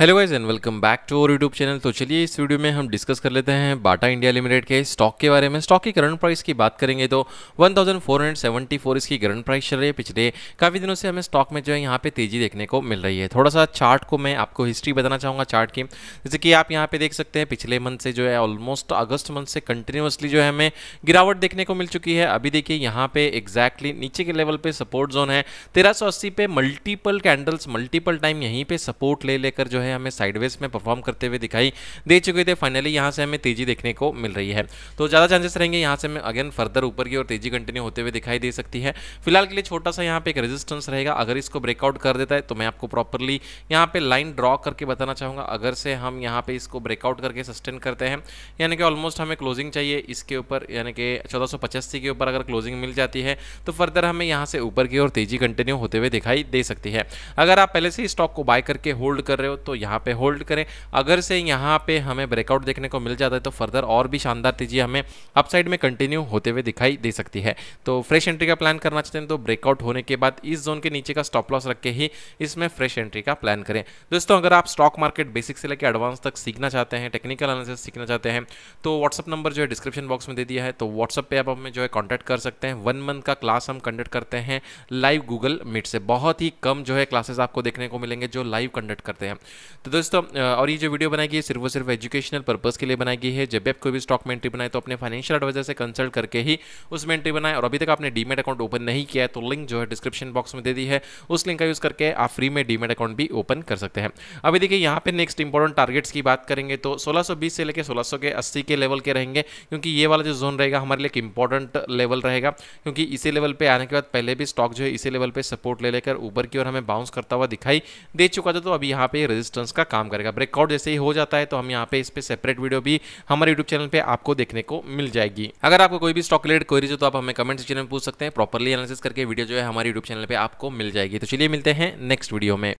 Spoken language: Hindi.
hello guys and welcome back to और यूट्यूब चैनल तो चलिए इस वीडियो में हम डिस्कस कर लेते हैं बाटा इंडिया लिमिटेड के स्टॉक के बारे में स्टॉक की करंट प्राइस की बात करेंगे तो 1474 इसकी करंट प्राइस चल रही है पिछले काफ़ी दिनों से हमें स्टॉक में जो है यहाँ पे तेज़ी देखने को मिल रही है थोड़ा सा चार्ट को मैं आपको हिस्ट्री बताना चाहूँगा चार्ट की जैसे कि आप यहाँ पे देख सकते हैं पिछले मंथ से जो है ऑलमोस्ट अगस्त मंथ से कंटिन्यूसली जो है हमें गिरावट देखने को मिल चुकी है अभी देखिए यहाँ पे एग्जैक्टली नीचे के लेवल पर सपोर्ट जोन है तेरह पे मल्टीपल कैंडल्स मल्टीपल टाइम यहीं पर सपोर्ट ले लेकर जो है है हमें साइडवेज में परफॉर्म करते हुए दिखाई दे चुके थे फाइनली यहाँ से हमें तेजी देखने को मिल रही है तो ज़्यादा चांसेस रहेंगे यहाँ से हमें अगेन फर्दर ऊपर की और तेजी कंटिन्यू होते हुए दिखाई दे सकती है फिलहाल के लिए छोटा सा यहाँ पे एक रेजिस्टेंस रहेगा अगर इसको ब्रेकआउट कर देता है तो मैं आपको प्रॉपरली यहाँ पे लाइन ड्रॉ करके बताना चाहूँगा अगर से हम यहाँ पे इसको ब्रेकआउट करके सस्टेन करते हैं यानी कि ऑलमोस्ट हमें क्लोजिंग चाहिए इसके ऊपर यानी कि चौदह के ऊपर अगर क्लोजिंग मिल जाती है तो फर्दर हमें यहाँ से ऊपर की और तेजी कंटिन्यू होते हुए दिखाई दे सकती है अगर आप पहले से स्टॉक को बाय करके होल्ड कर रहे हो तो यहाँ पे होल्ड करें अगर से यहाँ पे हमें ब्रेकआउट देखने को मिल जाता है तो फर्दर और भी शानदार तेजी हमें अपसाइड में कंटिन्यू होते हुए दिखाई दे सकती है तो फ्रेश एंट्री का प्लान करना चाहते हैं तो ब्रेकआउट होने के बाद इस जोन के नीचे का स्टॉप लॉस रख के ही इसमें फ्रेश एंट्री का प्लान करें दोस्तों अगर आप स्टॉक मार्केट बेसिक से लेकर एडवांस तक सीखना चाहते हैं टेक्निकल एनालिसिस सीखना चाहते हैं तो व्हाट्सअप नंबर जो है डिस्क्रिप्शन बॉक्स में दे दिया है तो व्हाट्सअप पर आप हमें जो है कॉन्टैक्ट कर सकते हैं वन मंथ का क्लास हम कंडक्ट करते हैं लाइव गूगल मीट से बहुत ही कम जो है क्लासेस आपको देखने को मिलेंगे जो लाइव कंडक्ट करते हैं तो दोस्तों और ये जो वीडियो बनाई गई है सिर्फ और सिर्फ एजुकेशनल पर्पज़ के लिए बनाई गई है जब भी आप कोई भी स्टॉक में एंट्री बनाए तो अपने फाइनेंशियल एडवाइजर से कंसल्ट करके ही उसमें एंट्री बनाए और अभी तक आपने डीमेट अकाउंट ओपन नहीं किया है तो लिंक जो है डिस्क्रिप्शन बॉक्स में दे दी है उस लिंक का यूज़ करके आप फ्री में डीमेट अकाउंट भी ओपन कर सकते हैं अभी देखिए यहाँ पर नेक्स्ट इंपॉर्टेंट टारगेट्स की बात करेंगे तो सोलह से लेकर सोलह के अस्सी के लेवल के रहेंगे क्योंकि ये वाला जो जोन रहेगा हमारे लिए एक इंपॉर्टेंट लेवल रहेगा क्योंकि इसी लेवल पर आने के बाद पहले भी स्टॉक जो है इसी लेवल पर सपोर्ट ले लेकर ऊपर की ओर हमें बाउंस करता हुआ दिखाई दे चुका था तो अभी यहाँ पर रजिस्टर रेजिस्टेंस का काम करेगा ब्रेकआउट जैसे ही हो जाता है तो हम यहाँ पे इस पर सेपरेट वीडियो भी हमारे यूट्यूब चैनल पर आपको देखने को मिल जाएगी अगर आपको कोई भी स्टॉक रिलेटेड क्वेरीज हो तो आप हमें कमेंट सेक्शन में पूछ सकते हैं प्रॉपरली एनालिसिस करके वीडियो जो है हमारे यूट्यूब चैनल पर आपको मिल जाएगी तो चलिए मिलते हैं नेक्स्ट वीडियो में